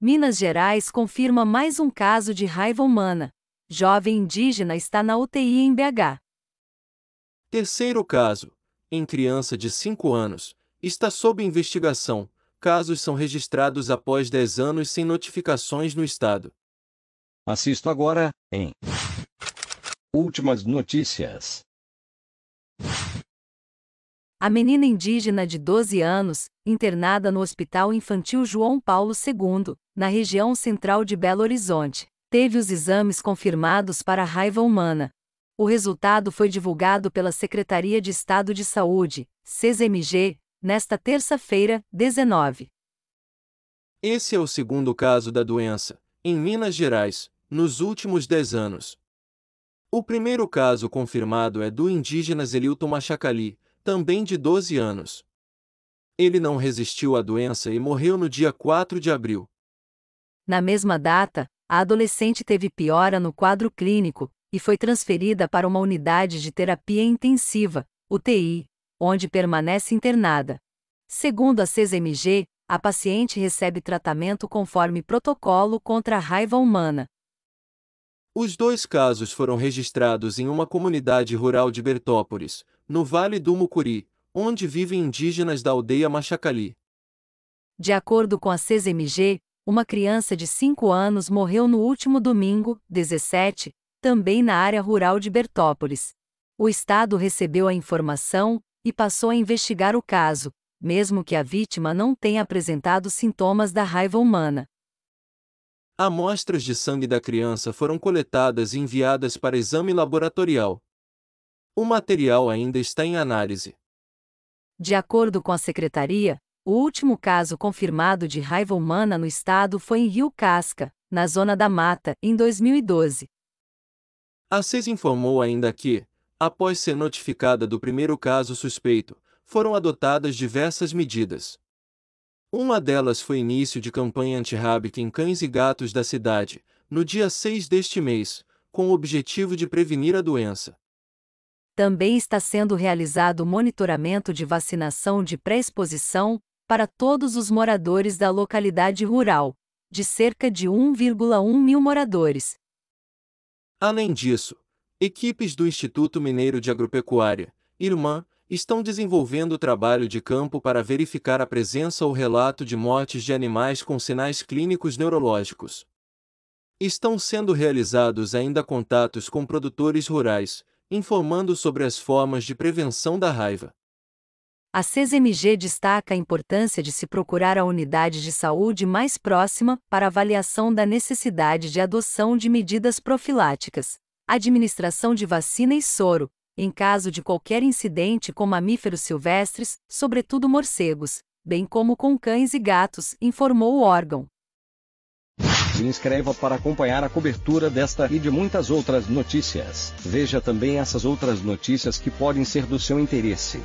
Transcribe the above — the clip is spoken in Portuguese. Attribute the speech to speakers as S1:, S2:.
S1: Minas Gerais confirma mais um caso de raiva humana. Jovem indígena está na UTI em BH.
S2: Terceiro caso, em criança de 5 anos, está sob investigação. Casos são registrados após 10 anos sem notificações no estado. Assisto agora em Últimas notícias.
S1: A menina indígena de 12 anos, internada no Hospital Infantil João Paulo II, na região central de Belo Horizonte, teve os exames confirmados para raiva humana. O resultado foi divulgado pela Secretaria de Estado de Saúde, CSMG, nesta terça-feira, 19.
S2: Esse é o segundo caso da doença, em Minas Gerais, nos últimos 10 anos. O primeiro caso confirmado é do indígena Zelilton Machacali, também de 12 anos. Ele não resistiu à doença e morreu no dia 4 de abril.
S1: Na mesma data, a adolescente teve piora no quadro clínico e foi transferida para uma unidade de terapia intensiva, UTI, onde permanece internada. Segundo a CESMG, a paciente recebe tratamento conforme protocolo contra a raiva humana.
S2: Os dois casos foram registrados em uma comunidade rural de Bertópolis, no Vale do Mucuri, onde vivem indígenas da aldeia Machacali.
S1: De acordo com a CZMG, uma criança de 5 anos morreu no último domingo, 17, também na área rural de Bertópolis. O Estado recebeu a informação e passou a investigar o caso, mesmo que a vítima não tenha apresentado sintomas da raiva humana.
S2: Amostras de sangue da criança foram coletadas e enviadas para exame laboratorial. O material ainda está em análise.
S1: De acordo com a secretaria, o último caso confirmado de raiva humana no estado foi em Rio Casca, na zona da mata, em 2012.
S2: A CES informou ainda que, após ser notificada do primeiro caso suspeito, foram adotadas diversas medidas. Uma delas foi início de campanha anti-rabbit em cães e gatos da cidade, no dia 6 deste mês, com o objetivo de prevenir a doença.
S1: Também está sendo realizado monitoramento de vacinação de pré-exposição para todos os moradores da localidade rural, de cerca de 1,1 mil moradores.
S2: Além disso, equipes do Instituto Mineiro de Agropecuária, IRMAN, estão desenvolvendo trabalho de campo para verificar a presença ou relato de mortes de animais com sinais clínicos neurológicos. Estão sendo realizados ainda contatos com produtores rurais, informando sobre as formas de prevenção da raiva.
S1: A CESMG destaca a importância de se procurar a unidade de saúde mais próxima para avaliação da necessidade de adoção de medidas profiláticas, administração de vacina e soro, em caso de qualquer incidente com mamíferos silvestres, sobretudo morcegos, bem como com cães e gatos, informou o órgão.
S2: Se inscreva para acompanhar a cobertura desta e de muitas outras notícias. Veja também essas outras notícias que podem ser do seu interesse.